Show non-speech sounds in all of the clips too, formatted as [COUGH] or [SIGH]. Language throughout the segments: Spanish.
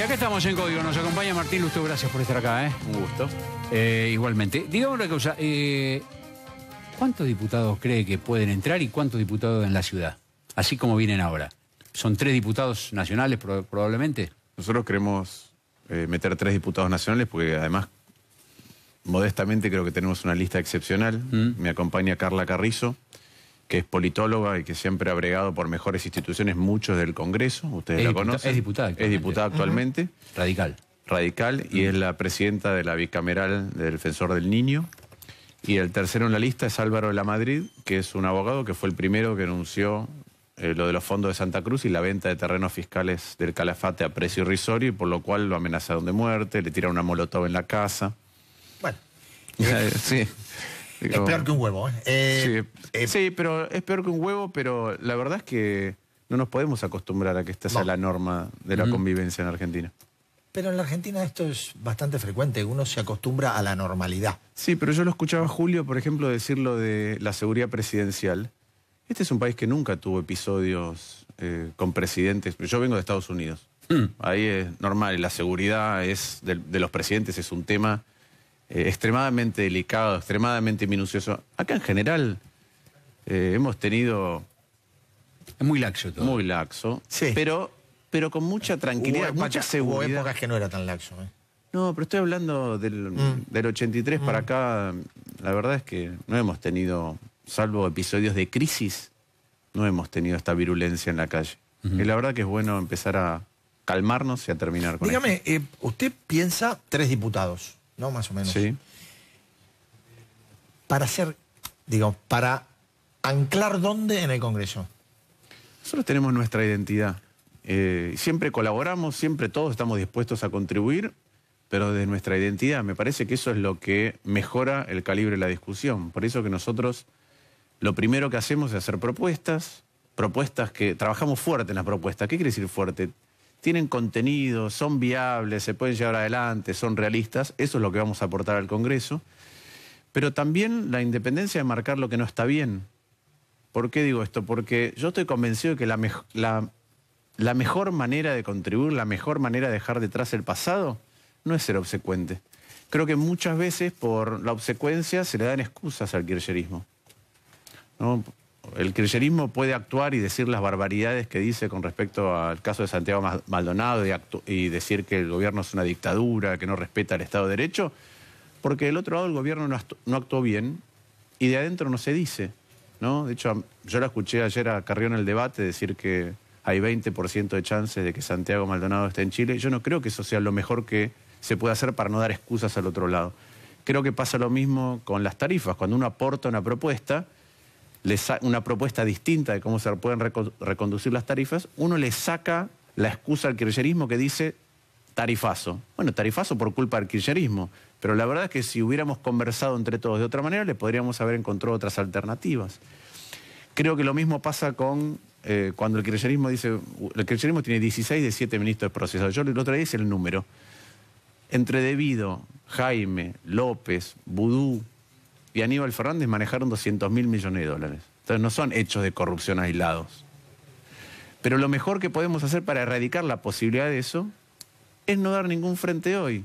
Y acá estamos en Código. Nos acompaña Martín Lusto, Gracias por estar acá. ¿eh? Un gusto. Eh, igualmente. Digamos una cosa. Eh, ¿Cuántos diputados cree que pueden entrar y cuántos diputados en la ciudad? Así como vienen ahora. ¿Son tres diputados nacionales probablemente? Nosotros queremos meter tres diputados nacionales porque además, modestamente, creo que tenemos una lista excepcional. Mm. Me acompaña Carla Carrizo que es politóloga y que siempre ha bregado por mejores instituciones, muchos del Congreso, ustedes la conocen. Es diputada. Es diputada actualmente. Radical. Radical y es la presidenta de la bicameral del Defensor del Niño. Y el tercero en la lista es Álvaro de la Madrid, que es un abogado que fue el primero que anunció eh, lo de los fondos de Santa Cruz y la venta de terrenos fiscales del Calafate a precio irrisorio, y por lo cual lo amenazaron de muerte, le tiraron una molotov en la casa. Bueno. [LAUGHS] sí es peor que un huevo. ¿eh? Eh, eh, sí, pero es peor que un huevo, pero la verdad es que no nos podemos acostumbrar a que esta sea la norma de la convivencia en Argentina. Pero en la Argentina esto es bastante frecuente, uno se acostumbra a la normalidad. Sí, pero yo lo escuchaba a Julio, por ejemplo, decir lo de la seguridad presidencial. Este es un país que nunca tuvo episodios con presidentes. Yo vengo de Estados Unidos. Mm. Ahí es normal, la seguridad es de los presidentes es un tema eh, extremadamente delicado, extremadamente minucioso. Acá en general eh, hemos tenido... Es muy laxo todo. Muy laxo, sí. pero, pero con mucha tranquilidad, mucha seguridad. Hubo épocas que no era tan laxo. ¿eh? No, pero estoy hablando del, mm. del 83 para mm. acá. La verdad es que no hemos tenido, salvo episodios de crisis, no hemos tenido esta virulencia en la calle. Y la verdad que es bueno empezar a calmarnos y a terminar con esto. Dígame, usted piensa tres diputados. ¿no? Más o menos. Sí. Para hacer, digo, para anclar dónde en el Congreso. Nosotros tenemos nuestra identidad. Eh, siempre colaboramos, siempre todos estamos dispuestos a contribuir, pero desde nuestra identidad. Me parece que eso es lo que mejora el calibre de la discusión. Por eso que nosotros lo primero que hacemos es hacer propuestas, propuestas que trabajamos fuerte en las propuestas. ¿Qué quiere decir fuerte? tienen contenido, son viables, se pueden llevar adelante, son realistas, eso es lo que vamos a aportar al Congreso, pero también la independencia de marcar lo que no está bien. ¿Por qué digo esto? Porque yo estoy convencido de que la, mejor manera de contribuir, la mejor manera de dejar detrás el pasado, no es ser obsecuente. Creo que muchas veces por la obsecuencia se le dan excusas al kircherismo. ¿No? El kirchnerismo puede actuar y decir las barbaridades que dice con respecto al caso de Santiago Maldonado y, decir que el gobierno es una dictadura, que no respeta el Estado de Derecho, porque del otro lado el gobierno no, actuó, bien y de adentro no se dice. De hecho, yo la escuché ayer a Carrión en el debate decir que hay 20% de chances de que Santiago Maldonado esté en Chile. Yo no creo que eso sea lo mejor que se pueda hacer para no dar excusas al otro lado. Creo que pasa lo mismo con las tarifas. Cuando uno aporta una propuesta, una propuesta distinta de cómo se pueden reconducir las tarifas, uno le saca la excusa al kirchnerismo que dice tarifazo. Bueno, tarifazo por culpa del kirchnerismo, pero la verdad es que si hubiéramos conversado entre todos de otra manera, le podríamos haber encontrado otras alternativas. Creo que lo mismo pasa con eh, cuando el kirchnerismo dice, el kirchnerismo tiene 16 de 7 ministros procesados, yo el otro día hice el número. Entre Debido, Jaime, López, Vudú, y Aníbal Fernández manejaron 200 mil millones de dólares. Entonces no son hechos de corrupción aislados. Pero lo mejor que podemos hacer para erradicar la posibilidad de eso es no dar ningún frente hoy.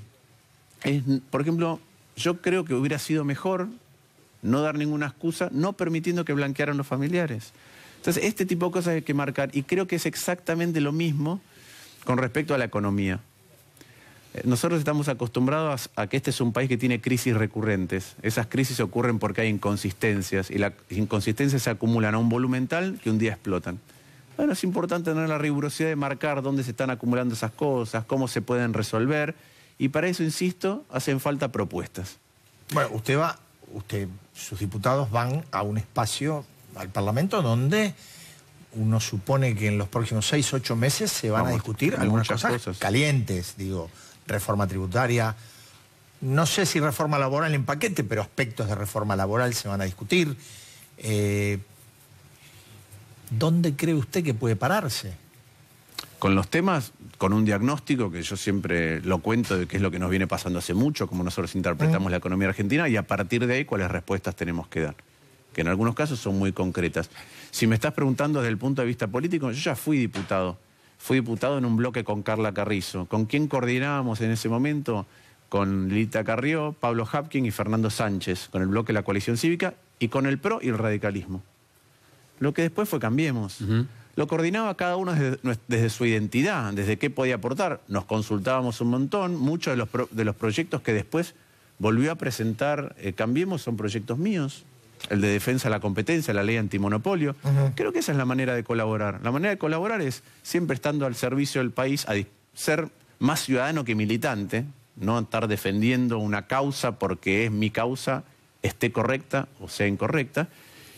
por ejemplo, yo creo que hubiera sido mejor no dar ninguna excusa, no permitiendo que blanquearan los familiares. Entonces, este tipo de cosas hay que marcar y creo que es exactamente lo mismo con respecto a la economía. Eh, nosotros estamos acostumbrados a que este es un país que tiene crisis recurrentes. Esas crisis ocurren porque hay inconsistencias y las inconsistencias se acumulan a un volumen tal que un día explotan. Bueno, es importante tener la rigurosidad de marcar dónde se están acumulando esas cosas, cómo se pueden resolver y para eso, insisto, hacen falta propuestas. Bueno, usted va, usted, sus diputados van a un espacio, al Parlamento, donde uno supone que en los próximos seis, ocho meses se van a discutir algunas cosas, cosas, calientes, digo, reforma tributaria, no sé si reforma laboral en paquete, pero aspectos de reforma laboral se van a discutir. Eh, ¿Dónde cree usted que puede pararse? Con los temas, con un diagnóstico que yo siempre lo cuento de qué es lo que nos viene pasando hace mucho, cómo nosotros interpretamos mm. la economía argentina y a partir de ahí cuáles respuestas tenemos que dar, que en algunos casos son muy concretas. Si me estás preguntando desde el punto de vista político, yo ya fui diputado fui diputado en un bloque con Carla Carrizo. ¿Con quien coordinábamos en ese momento? Con Lita Carrió, Pablo Hapkin y Fernando Sánchez, con el bloque de La Coalición Cívica y con el PRO y el radicalismo. Lo que después fue Cambiemos. Lo coordinaba cada uno desde, su identidad, desde qué podía aportar. Nos consultábamos un montón, muchos de los, proyectos que después volvió a presentar eh, Cambiemos son proyectos míos el de defensa de la competencia, la ley antimonopolio. Creo que esa es la manera de colaborar. La manera de colaborar es siempre estando al servicio del país, ser más ciudadano que militante, no estar defendiendo una causa porque es mi causa, esté correcta o sea incorrecta,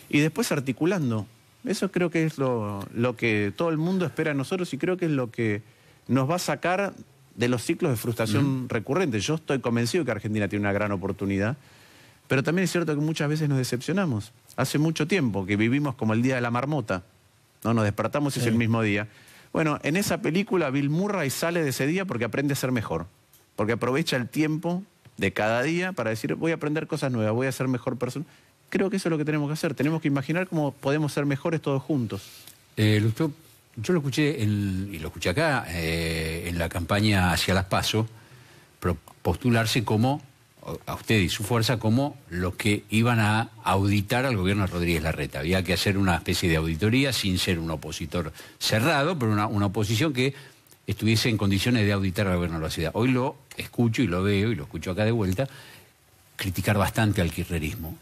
y después articulando. Eso creo que es lo, que todo el mundo espera de nosotros y creo que es lo que nos va a sacar de los ciclos de frustración recurrentes. recurrente. Yo estoy convencido que Argentina tiene una gran oportunidad. Pero también es cierto que muchas veces nos decepcionamos. Hace mucho tiempo que vivimos como el día de la marmota. No nos despertamos y es el mismo día. Bueno, en esa película Bill Murray sale de ese día porque aprende a ser mejor, porque aprovecha el tiempo de cada día para decir, voy a aprender cosas nuevas, voy a ser mejor persona. Creo que eso es lo que tenemos que hacer, tenemos que imaginar cómo podemos ser mejores todos juntos. Eh, yo lo escuché, y lo escuché acá, eh, en la campaña hacia las PASO, postularse como a usted y su fuerza como los que iban a auditar al gobierno de Rodríguez Larreta. Había que hacer una especie de auditoría sin ser un opositor cerrado, pero una, oposición que estuviese en condiciones de auditar al gobierno de la ciudad. Hoy lo escucho y lo veo y lo escucho acá de vuelta, criticar bastante al kirchnerismo.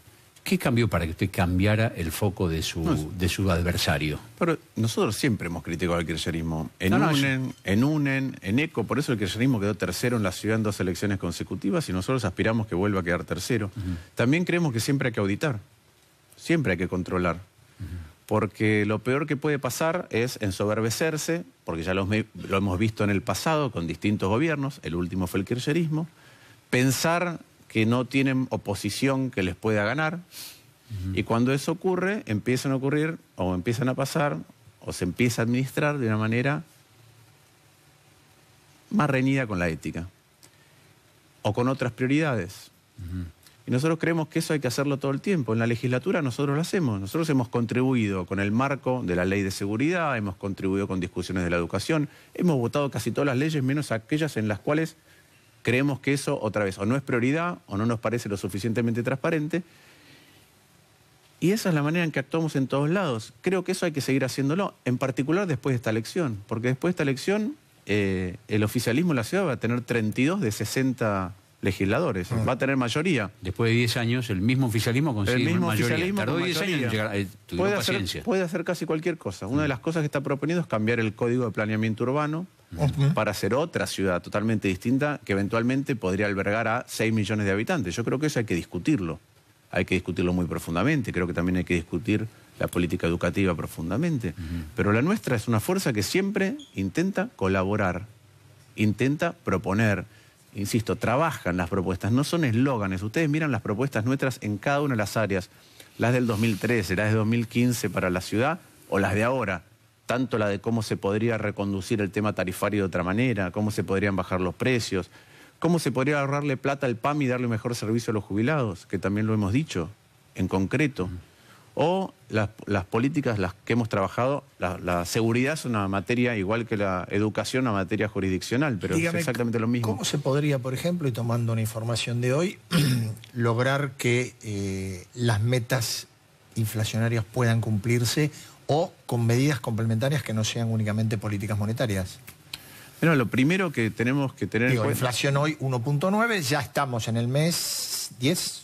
¿Qué cambió para que usted cambiara el foco de su, de su adversario? Pero nosotros siempre hemos criticado al kirchnerismo. En UNEN, en UNEN, en ECO, por eso el kirchnerismo quedó tercero en la ciudad en dos elecciones consecutivas y nosotros aspiramos que vuelva a quedar tercero. También creemos que siempre hay que auditar, siempre hay que controlar. Porque lo peor que puede pasar es ensoberbecerse, porque ya lo, lo hemos visto en el pasado con distintos gobiernos, el último fue el kirchnerismo, pensar que no tienen oposición que les pueda ganar. Y cuando eso ocurre, empiezan a ocurrir o empiezan a pasar o se empieza a administrar de una manera más reñida con la ética o con otras prioridades. Y nosotros creemos que eso hay que hacerlo todo el tiempo. En la legislatura nosotros lo hacemos. Nosotros hemos contribuido con el marco de la ley de seguridad, hemos contribuido con discusiones de la educación, hemos votado casi todas las leyes, menos aquellas en las cuales Creemos que eso, otra vez, o no es prioridad o no nos parece lo suficientemente transparente. Y esa es la manera en que actuamos en todos lados. Creo que eso hay que seguir haciéndolo, en particular después de esta elección, porque después de esta elección eh, el oficialismo en la ciudad va a tener 32 de 60 legisladores, ah. va a tener mayoría. Después de 10 años, el mismo oficialismo consigue el mismo mayoría. Eh, puede, hacer, puede hacer casi cualquier cosa. Una de las cosas que está proponiendo es cambiar el Código de Planeamiento Urbano para ser otra ciudad totalmente distinta que eventualmente podría albergar a 6 millones de habitantes. Yo creo que eso hay que discutirlo, hay que discutirlo muy profundamente, creo que también hay que discutir la política educativa profundamente, pero la nuestra es una fuerza que siempre intenta colaborar, intenta proponer, insisto, trabajan las propuestas, no son eslóganes, ustedes miran las propuestas nuestras en cada una de las áreas, las del 2013, las de 2015 para la ciudad o las de ahora tanto la de cómo se podría reconducir el tema tarifario de otra manera, cómo se podrían bajar los precios, cómo se podría ahorrarle plata al PAMI y darle mejor servicio a los jubilados, que también lo hemos dicho en concreto. O las, políticas las que hemos trabajado, la, seguridad es una materia igual que la educación, una materia jurisdiccional, pero es exactamente lo mismo. ¿Cómo se podría, por ejemplo, y tomando una información de hoy, [CLEARS THROAT] lograr que eh, las metas inflacionarias puedan cumplirse o con medidas complementarias que no sean únicamente políticas monetarias? Bueno, lo primero que tenemos que tener en cuenta... inflación hoy 1.9, ya estamos en el mes 10.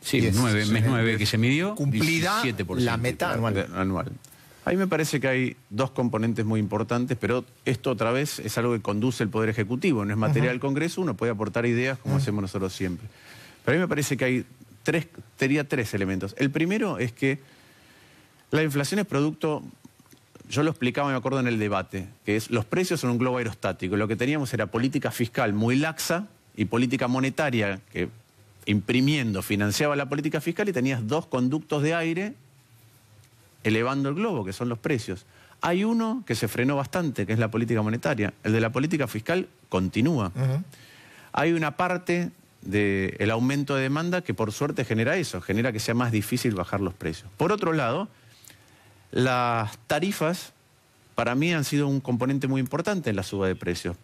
Sí, mes 9 que se midió. Cumplida la meta anual. Ahí me parece que hay dos componentes muy importantes, pero esto otra vez es algo que conduce el Poder Ejecutivo, no es material del Congreso, uno puede aportar ideas como hacemos nosotros siempre. Pero a mí me parece que hay tres, tenía tres elementos. El primero es que la inflación es producto, yo lo explicaba, me acuerdo, en el debate, que es los precios son un globo aerostático. Lo que teníamos era política fiscal muy laxa y política monetaria que imprimiendo financiaba la política fiscal y tenías dos conductos de aire elevando el globo, que son los precios. Hay uno que se frenó bastante, que es la política monetaria. El de la política fiscal continúa. Hay una parte del aumento de demanda que por suerte genera eso, genera que sea más difícil bajar los precios. Por otro lado, las tarifas para mí han sido un componente muy importante en la suba de precios,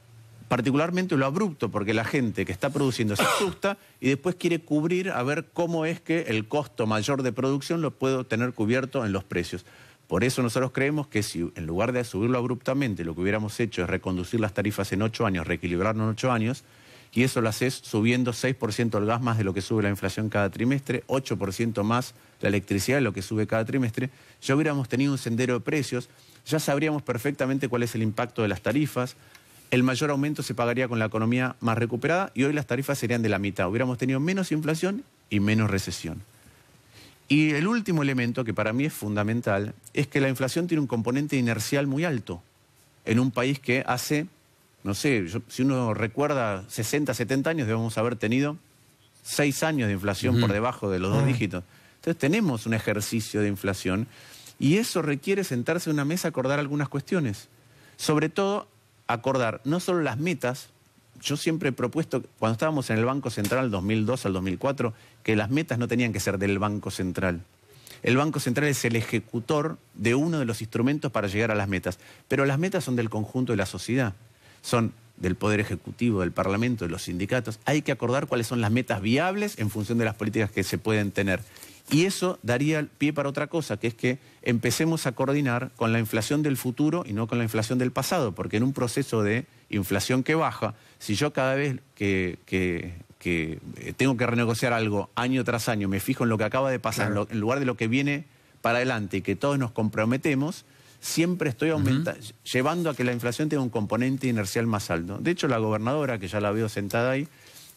particularmente lo abrupto, porque la gente que está produciendo se asusta y después quiere cubrir a ver cómo es que el costo mayor de producción lo puedo tener cubierto en los precios. Por eso nosotros creemos que si en lugar de subirlo abruptamente, lo que hubiéramos hecho es reconducir las tarifas en ocho años, reequilibrarnos en ocho años, y eso lo haces subiendo 6% el gas más de lo que sube la inflación cada trimestre, 8% más la electricidad de lo que sube cada trimestre, ya hubiéramos tenido un sendero de precios, ya sabríamos perfectamente cuál es el impacto de las tarifas, el mayor aumento se pagaría con la economía más recuperada y hoy las tarifas serían de la mitad, hubiéramos tenido menos inflación y menos recesión. Y el último elemento que para mí es fundamental es que la inflación tiene un componente inercial muy alto en un país que hace no sé, si uno recuerda 60, 70 años, debemos haber tenido seis años de inflación por debajo de los dos dígitos. Entonces tenemos un ejercicio de inflación y eso requiere sentarse en una mesa, acordar algunas cuestiones. Sobre todo, acordar no solo las metas, yo siempre he propuesto, cuando estábamos en el Banco Central 2002 al 2004, que las metas no tenían que ser del Banco Central. El Banco Central es el ejecutor de uno de los instrumentos para llegar a las metas, pero las metas son del conjunto de la sociedad son del Poder Ejecutivo, del Parlamento, de los sindicatos, hay que acordar cuáles son las metas viables en función de las políticas que se pueden tener. Y eso daría pie para otra cosa, que es que empecemos a coordinar con la inflación del futuro y no con la inflación del pasado, porque en un proceso de inflación que baja, si yo cada vez que, tengo que renegociar algo año tras año, me fijo en lo que acaba de pasar, en lugar de lo que viene para adelante y que todos nos comprometemos, siempre estoy llevando a que la inflación tenga un componente inercial más alto. De hecho, la gobernadora, que ya la veo sentada ahí,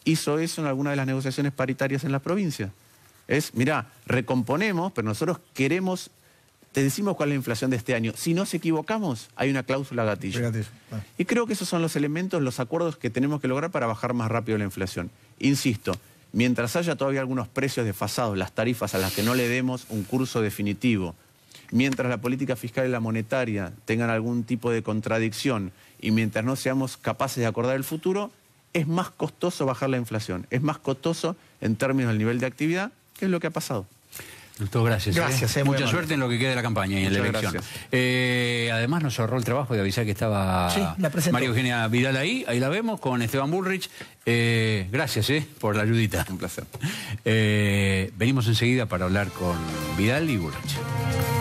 hizo eso en alguna de las negociaciones paritarias en las provincias. Es, mira, recomponemos, pero nosotros queremos, te decimos cuál es la inflación de este año. Si no nos equivocamos, hay una cláusula gatilla. Y creo que esos son los elementos, los acuerdos que tenemos que lograr para bajar más rápido la inflación. Insisto, mientras haya todavía algunos precios desfasados, las tarifas a las que no le demos un curso definitivo, mientras la política fiscal y la monetaria tengan algún tipo de contradicción y mientras no seamos capaces de acordar el futuro, es más costoso bajar la inflación, es más costoso en términos del nivel de actividad, que es lo que ha pasado. Doctor, gracias. ¿eh? Gracias, eh, Mucha suerte en lo que quede de la campaña y en la elección. Eh, además, nos ahorró el trabajo de avisar que estaba María Eugenia Vidal ahí. Ahí la vemos con Esteban Bullrich. gracias por la ayudita. Un placer. venimos enseguida para hablar con Vidal y Bullrich.